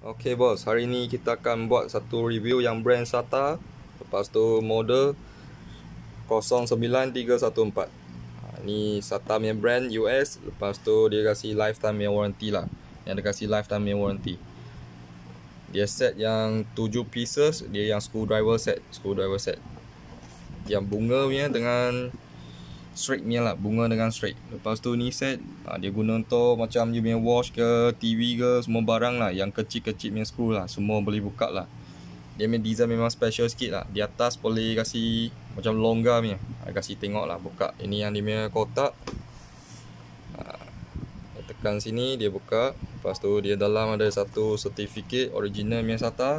Ok bos, hari ini kita akan buat satu review yang brand SATA Lepas tu model 09314 Ini ha, SATA punya brand US Lepas tu dia kasi lifetime punya warranty lah Yang dia kasi lifetime punya warranty Dia set yang 7 pieces Dia yang screwdriver set Screwdriver set Yang bunga punya dengan straight punya lah Bunga dengan straight Lepas tu ni set ha, Dia guna untuk macam you punya wash ke TV ke Semua barang lah Yang kecil-kecil punya screw lah Semua boleh buka lah Dia punya design memang special sikit lah Di atas boleh kasi Macam longgar punya ha, Kasi tengok lah buka Ini yang dia punya kotak ha, Tekan sini dia buka Lepas tu dia dalam ada satu certificate Original punya SATA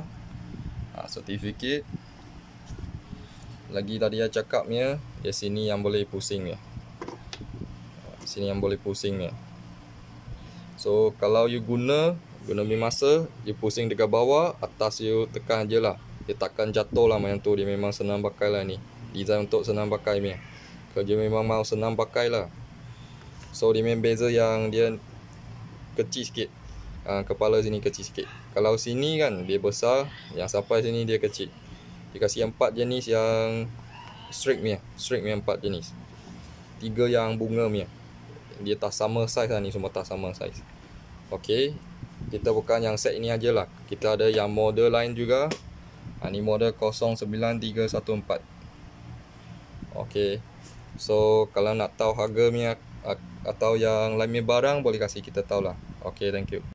ha, Certificate lagi tadi dia cakapnya di sini yang boleh pusing ya sini yang boleh pusing ya so kalau you guna guna masa, you pusing dekat bawah atas you tekan je lah dia takkan jatuh lah macam tu dia memang senang pakai lah ni design untuk senang pakai ni dia memang mau senang pakai lah so dia memang beza yang dia kecil sikit uh, kepala sini kecil sikit kalau sini kan dia besar yang sampai sini dia kecil dia kasi yang 4 jenis yang Straight punya Straight punya empat jenis Tiga yang bunga punya Dia tas sama size lah ni Semua tas sama size Okay Kita bukan yang set ni aja lah Kita ada yang model lain juga ha, Ni model 09314 Okay So kalau nak tahu harga punya Atau yang lain punya barang Boleh kasih kita tahu lah Okay thank you